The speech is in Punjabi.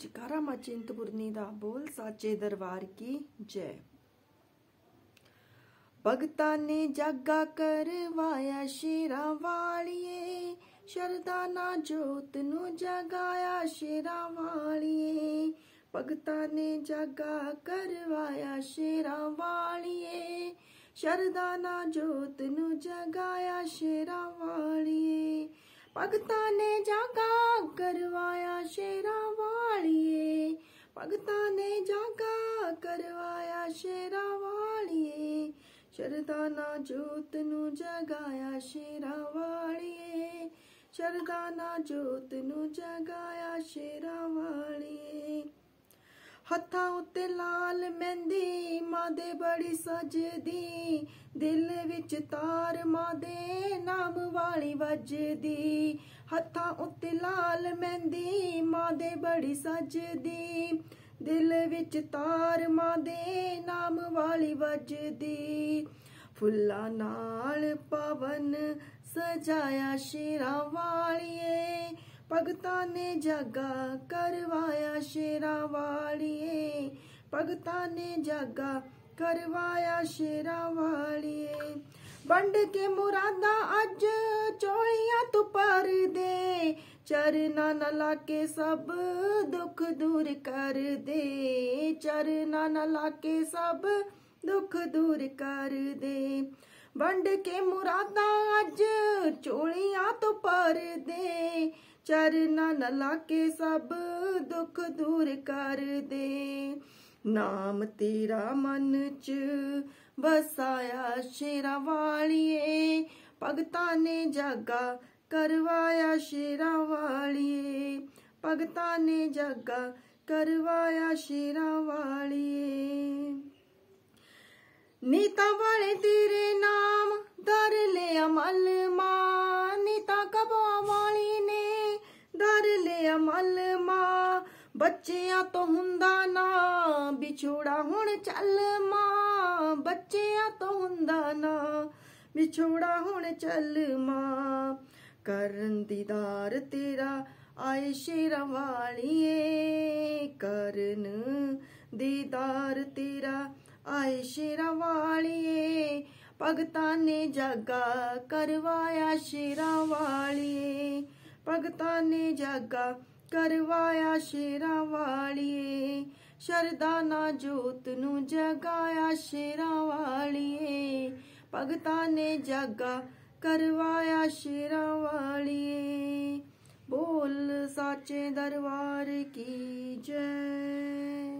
ਜਿਕਾਰਾ ਮਾ ਚਿੰਤਪੁਰਨੀ ਦਾ ਬੋਲ ਸਾਚੇ ਦਰਬਾਰ ਕੀ ਜੈ ਭਗਤਾ ਨੇ ਜਾਗਾ ਕਰਵਾਇਆ ਸ਼ੀਰਾ ਵਾਲੀਏ ਸ਼ਰਦਾ ਨਾ ਜੋਤ ਨੂੰ ਜਗਾਇਆ ਸ਼ੀਰਾ ਵਾਲੀਏ ਭਗਤਾ ਨੇ ਜਾਗਾ ਕਰਵਾਇਆ ਸ਼ੀਰਾ ਵਾਲੀਏ ਸ਼ਰਦਾ ਨਾ ਜੋਤ ਨੂੰ ਜਗਾਇਆ ਸ਼ੀਰਾ ਵਾਲੀਏ ਭਗਤਾ ਨੇ ਜਾਗਾ ਭਗਤਾਂ ਨੇ ਜਾਗਾ ਕਰਵਾਇਆ ਸ਼ੇਰਾ ਵਾਲੀਏ ਸ਼ਰਦਾਨਾ ਜੋਤ ਨੂੰ ਜਗਾਇਆ ਸ਼ੇਰਾ ਵਾਲੀਏ ਸ਼ਰਦਾਨਾ ਜੋਤ ਨੂੰ ਜਗਾਇਆ ਸ਼ੇਰਾ ਵਾਲੀਏ ਹੱਥਾਂ ਉੱਤੇ ਲਾਲ ਮਹਿੰਦੀ ਮਾਂ ਦੇ ਬੜੀ ਸਜਦੀ ਦਿਲ ਵਿੱਚ ਤਾਰ ਮਾਂ ਦੇ ਨਾਮ ਵਾਲੀ ਵੱਜਦੀ ਹੱਥਾਂ ਉੱਤੇ ਲਾਲ ਮਹਿੰਦੀ ਮਾਂ ਦੇ ਬੜੀ ਸਜਦੀ ਦਿਲ ਵਿੱਚ ਤਾਰ ਮਾਂ ਦੇ ਨਾਮ ਵਾਲੀ ਵੱਜਦੀ ਫੁੱਲਾਂ ਨਾਲ ਪਵਨ ਸਜਾਇਆ ਸ਼ੇਰਾਂ ਵਾਲੀਏ ਭਗਤਾਂ ਨੇ ਜਾਗਾ ਕਰਵਾਇਆ ਸ਼ੇਰਾ ਵਾਲੀਏ ਭਗਤਾਂ ਨੇ ਜਾਗਾ ਕਰਵਾਇਆ ਸ਼ੇਰਾ ਵਾਲੀਏ ਵੰਡ ਕੇ ਮੁਰਾਦਾ ਅੱਜ ਚੋਲੀਆਂ ਤੂੰ ਪਰ ਦੇ ਚਰਨਾ ਨਾ ਲਾ ਕੇ ਸਭ ਦੁੱਖ ਦੂਰ ਕਰ ਦੇ ਚਰਨਾ ਨਾ ਲਾ ਕੇ ਸਭ ਦੁੱਖ ਦੂਰ ਕਰ ਦੇ ਵੰਡ ਕੇ ਮੁਰਾਦਾ ਅੱਜ ਚੋਲੀਆਂ ਤੂੰ ਪਰ ਦੇ ਚਰਨਾਂ ਨ ਕੇ ਸਭ ਦੁੱਖ ਦੂਰ ਕਰ ਦੇ ਨਾਮ ਤੇਰਾ ਮਨ ਚ ਵਸਾਇਆ ਸ਼ੇਰਾ ਵਾਲੀਏ ਭਗਤਾਂ ਨੇ ਜਾਗਾ ਕਰਵਾਇਆ ਸ਼ੇਰਾ ਵਾਲੀਏ ਭਗਤਾਂ ਨੇ ਜਾਗਾ ਕਰਵਾਇਆ ਸ਼ੇਰਾ ਵਾਲੀਏ ਨੀਤਾ ਵਾਲੇ ਤੇਰੇ ਨਾਮ ਦਰ ਲਿਆ ਮਲਮਾ ਬੱਚਿਆਂ ਤੋਂ ਹੁੰਦਾ ਨਾ ਵਿਛੋੜਾ ਹੁਣ ਚੱਲ ਮਾਂ ਬੱਚਿਆਂ ਤੋਂ ਹੁੰਦਾ ਨਾ ਵਿਛੋੜਾ ਹੁਣ ਚੱਲ ਮਾਂ ਕਰਨ ਦੀਦਾਰ ਤੇਰਾ ਆਏ ਸ਼ੇਰਾਂ ਵਾਲੀਏ ਕਰਨ ਦੀਦਾਰ ਤੇਰਾ ਆਏ ਸ਼ੇਰਾਂ ਵਾਲੀਏ ਭਗਤਾਂ ਨੇ ਜਾਗਾ ਕਰਵਾਇਆ ਸ਼ੇਰਾਂ ਵਾਲੀਏ ਭਗਤਾਂ ਨੇ ਜਾਗਾ ਕਰਵਾਇਆ ਸ਼ੇਰਾਂ ਵਾਲੀਏ ਸ਼ਰਦਾ ਨਾ ਜੋਤ ਨੂੰ ਜਗਾਇਆ ਸ਼ੇਰਾਂ ਵਾਲੀਏ ਭਗਤਾਂ ਨੇ ਜਾਗਾ ਕਰਵਾਇਆ ਸ਼ੇਰਾਂ ਵਾਲੀਏ ਬੋਲ ਸਾਚੇ ਦਰਬਾਰ ਕੀ ਜੈ